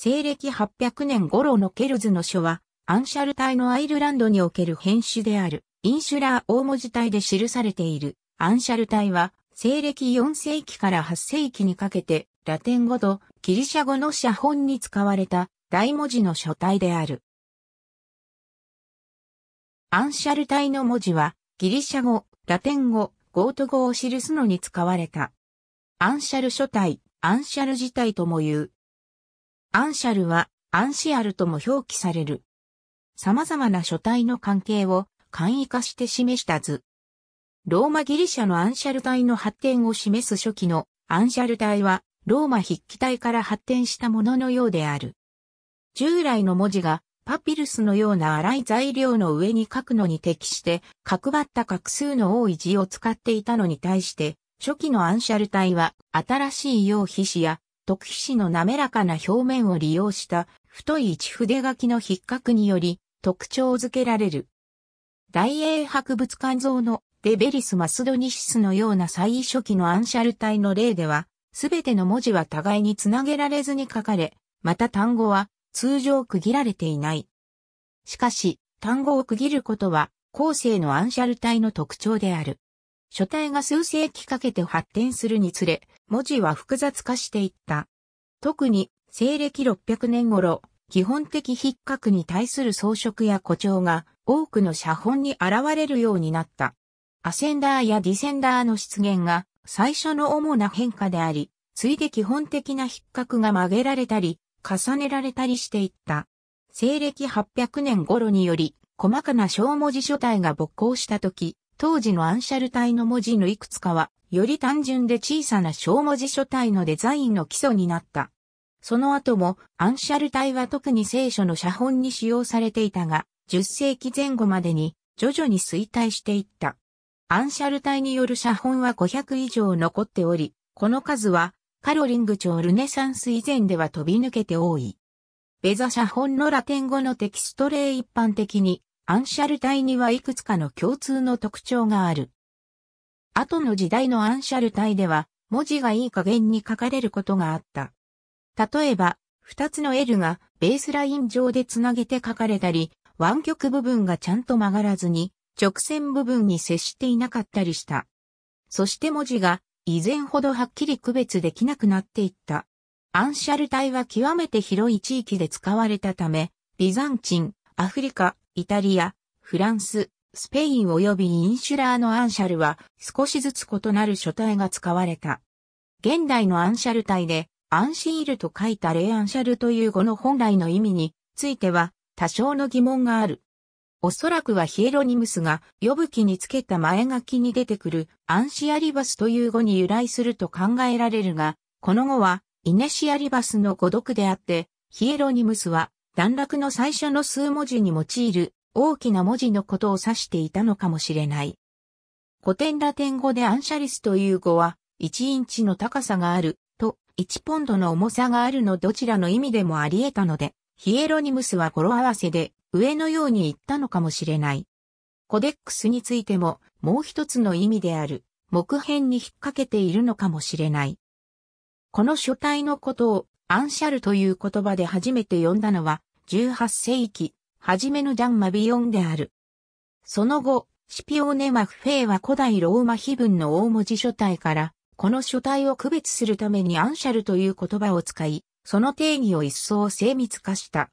西暦800年頃のケルズの書は、アンシャル体のアイルランドにおける編集である、インシュラー大文字体で記されている、アンシャル体は、西暦4世紀から8世紀にかけて、ラテン語とギリシャ語の写本に使われた大文字の書体である。アンシャル体の文字は、ギリシャ語、ラテン語、ゴート語を記すのに使われた。アンシャル書体、アンシャル字体とも言う、アンシャルは、アンシアルとも表記される。様々な書体の関係を簡易化して示した図。ローマギリシャのアンシャル体の発展を示す初期のアンシャル体は、ローマ筆記体から発展したもののようである。従来の文字がパピルスのような粗い材料の上に書くのに適して角張った画数の多い字を使っていたのに対して初期のアンシャル体は新しい用皮紙や特皮紙の滑らかな表面を利用した太い一筆書きの筆格により特徴づけられる。大英博物館像のデベリス・マスドニシスのような最初期のアンシャル体の例では、すべての文字は互いにつなげられずに書かれ、また単語は通常区切られていない。しかし、単語を区切ることは後世のアンシャル体の特徴である。書体が数世紀かけて発展するにつれ、文字は複雑化していった。特に、西暦600年頃、基本的筆格に対する装飾や誇張が多くの写本に現れるようになった。アセンダーやディセンダーの出現が最初の主な変化であり、ついで基本的な筆格が曲げられたり、重ねられたりしていった。西暦800年頃により、細かな小文字書体が勃興した時、当時のアンシャル体の文字のいくつかは、より単純で小さな小文字書体のデザインの基礎になった。その後も、アンシャル体は特に聖書の写本に使用されていたが、10世紀前後までに、徐々に衰退していった。アンシャル体による写本は500以上残っており、この数は、カロリング朝ルネサンス以前では飛び抜けて多い。ベザ写本のラテン語のテキスト例一般的に、アンシャル体にはいくつかの共通の特徴がある。後の時代のアンシャル体では、文字がいい加減に書かれることがあった。例えば、二つの L がベースライン上でつなげて書かれたり、湾曲部分がちゃんと曲がらずに、直線部分に接していなかったりした。そして文字が以前ほどはっきり区別できなくなっていった。アンシャル体は極めて広い地域で使われたため、ビザンチン、アフリカ、イタリア、フランス、スペイン及びインシュラーのアンシャルは少しずつ異なる書体が使われた。現代のアンシャル体で、アンシールと書いたレイアンシャルという語の本来の意味については多少の疑問がある。おそらくはヒエロニムスが呼ぶ記につけた前書きに出てくるアンシアリバスという語に由来すると考えられるが、この語はイネシアリバスの語読であって、ヒエロニムスは段落の最初の数文字に用いる大きな文字のことを指していたのかもしれない。古典ラテン語でアンシャリスという語は、1インチの高さがあると1ポンドの重さがあるのどちらの意味でもあり得たので、ヒエロニムスは語呂合わせで上のように言ったのかもしれない。コデックスについてももう一つの意味である木片に引っ掛けているのかもしれない。この書体のことをアンシャルという言葉で初めて呼んだのは18世紀、初めのジャン・マビヨンである。その後、シピオネ・マフフェイは古代ローマ碑文の大文字書体から、この書体を区別するためにアンシャルという言葉を使い、その定義を一層精密化した。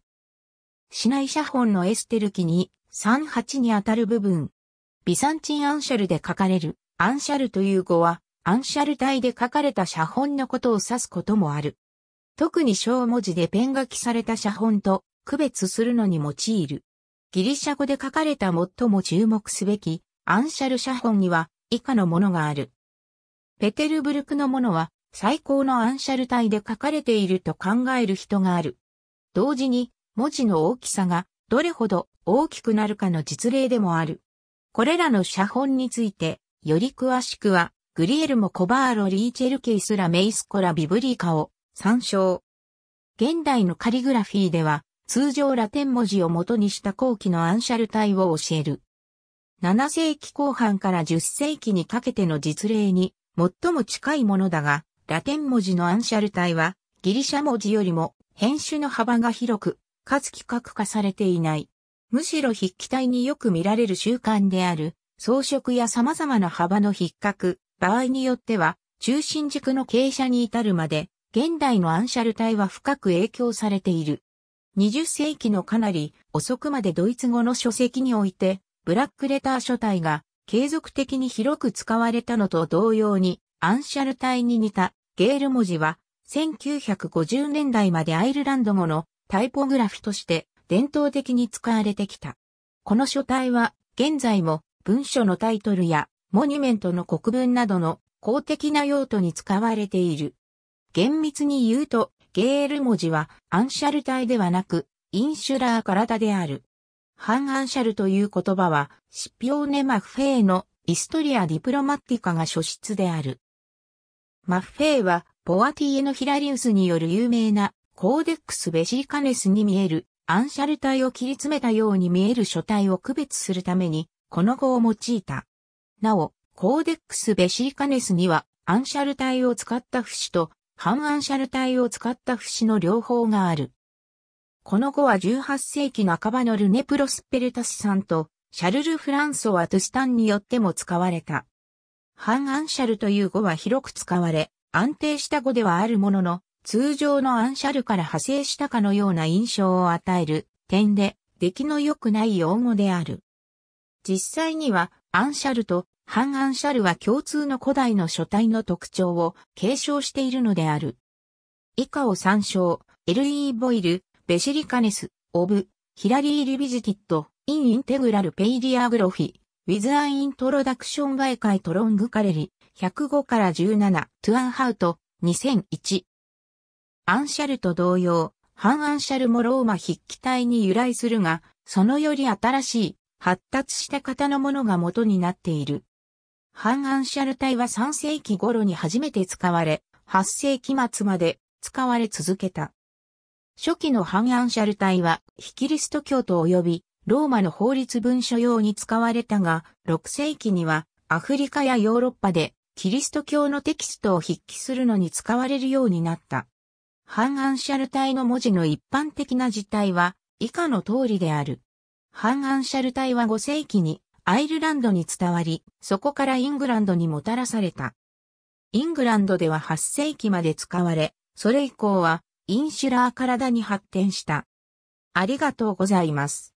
市内写本のエステル記に38にあたる部分。ビサンチンアンシャルで書かれるアンシャルという語は、アンシャル体で書かれた写本のことを指すこともある。特に小文字でペン書きされた写本と区別するのに用いる。ギリシャ語で書かれた最も注目すべきアンシャル写本には以下のものがある。ペテルブルクのものは最高のアンシャル体で書かれていると考える人がある。同時に文字の大きさがどれほど大きくなるかの実例でもある。これらの写本についてより詳しくはグリエルもコバーロリーチェルケイスラメイスコラビブリーカを参照。現代のカリグラフィーでは通常ラテン文字を元にした後期のアンシャル体を教える。7世紀後半から10世紀にかけての実例に最も近いものだが、ラテン文字のアンシャル体はギリシャ文字よりも編集の幅が広く、かつ規格化されていない。むしろ筆記体によく見られる習慣である、装飾や様々な幅の筆格、場合によっては、中心軸の傾斜に至るまで、現代のアンシャル体は深く影響されている。20世紀のかなり遅くまでドイツ語の書籍において、ブラックレター書体が継続的に広く使われたのと同様に、アンシャル体に似たゲール文字は、1950年代までアイルランド語のタイポグラフとして伝統的に使われてきた。この書体は現在も文書のタイトルやモニュメントの国文などの公的な用途に使われている。厳密に言うとゲール文字はアンシャル体ではなく、インシュラー体である。反アンシャルという言葉は、シピオネ・マッフェイのイストリア・ディプロマッティカが書出である。マッフェイは、ポアティエのヒラリウスによる有名なコーデックス・ベシーカネスに見えるアンシャル体を切り詰めたように見える書体を区別するために、この語を用いた。なお、コーデックス・ベシーカネスには、アンシャル体を使った節と半アンシャル体を使った節の両方がある。この後は18世紀半ばのルネプロスペルタスさんとシャルル・フランソワ・トゥスタンによっても使われた。半アンシャルという語は広く使われ、安定した語ではあるものの、通常のアンシャルから派生したかのような印象を与える点で、出来の良くない用語である。実際には、アンシャルとハン・アン・シャルは共通の古代の書体の特徴を継承しているのである。以下を参照、L.E. ボイル、ベシリカネス、オブ、ヒラリー・リビジティット、イン・インテグラル・ペイディアグロフィ、ウィズ・アン・イントロダクション・外界トロング・カレリ、105から17、トゥアン・ハウト、2001。アンシャルと同様、ハン・アンシャルもローマ筆記体に由来するが、そのより新しい、発達した型のものが元になっている。反ンシャル体は3世紀頃に初めて使われ、8世紀末まで使われ続けた。初期の反ンシャル体は、非キリスト教徒及び、ローマの法律文書用に使われたが、6世紀には、アフリカやヨーロッパで、キリスト教のテキストを筆記するのに使われるようになった。反ンシャル体の文字の一般的な字体は、以下の通りである。反ンシャル体は5世紀にアイルランドに伝わり、そこからイングランドにもたらされた。イングランドでは8世紀まで使われ、それ以降はインシュラー体に発展した。ありがとうございます。